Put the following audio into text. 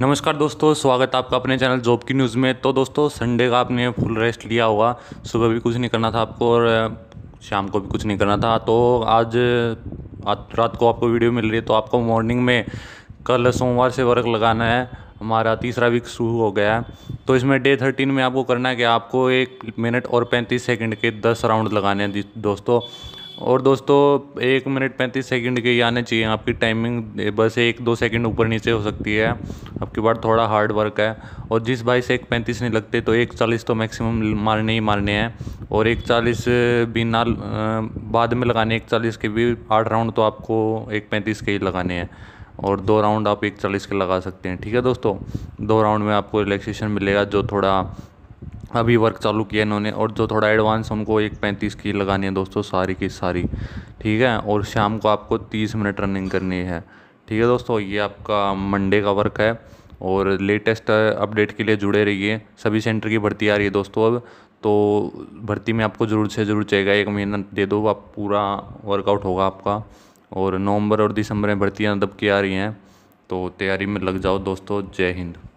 नमस्कार दोस्तों स्वागत है आपका अपने चैनल जॉब की न्यूज़ में तो दोस्तों संडे का आपने फुल रेस्ट लिया होगा सुबह भी कुछ नहीं करना था आपको और शाम को भी कुछ नहीं करना था तो आज रात को आपको वीडियो मिल रही है तो आपको मॉर्निंग में कल सोमवार से वर्क लगाना है हमारा तीसरा वीक शुरू हो गया है तो इसमें डे थर्टीन में आपको करना है कि आपको एक मिनट और पैंतीस सेकेंड के दस राउंड लगाने हैं दोस्तों और दोस्तों एक मिनट पैंतीस सेकंड के ही आने चाहिए आपकी टाइमिंग बस एक दो सेकंड ऊपर नीचे हो सकती है आपके बाद थोड़ा हार्ड वर्क है और जिस भाई से एक पैंतीस नहीं लगते तो एक चालीस तो मैक्सिमम मारने ही मारने हैं और एक चालीस भी ना बाद में लगाने एक चालीस के भी आठ राउंड तो आपको एक पैंतीस के ही लगाने हैं और दो राउंड आप एक चालीस के लगा सकते हैं ठीक है दोस्तों दो राउंड में आपको रिलैक्सेशन मिलेगा जो थोड़ा अभी वर्क चालू किया इन्होंने और जो थोड़ा एडवांस उनको एक पैंतीस की लगानी है दोस्तों सारी की सारी ठीक है और शाम को आपको तीस मिनट रनिंग करनी है ठीक है दोस्तों ये आपका मंडे का वर्क है और लेटेस्ट अपडेट के लिए जुड़े रहिए सभी सेंटर की भर्ती आ रही है दोस्तों अब तो भर्ती में आपको ज़रूर से ज़रूर चाहिएगा एक महीना दे दो आप पूरा वर्कआउट होगा आपका और नवंबर और दिसंबर में भर्तियाँ दब की आ रही हैं तो तैयारी में लग जाओ दोस्तों जय हिंद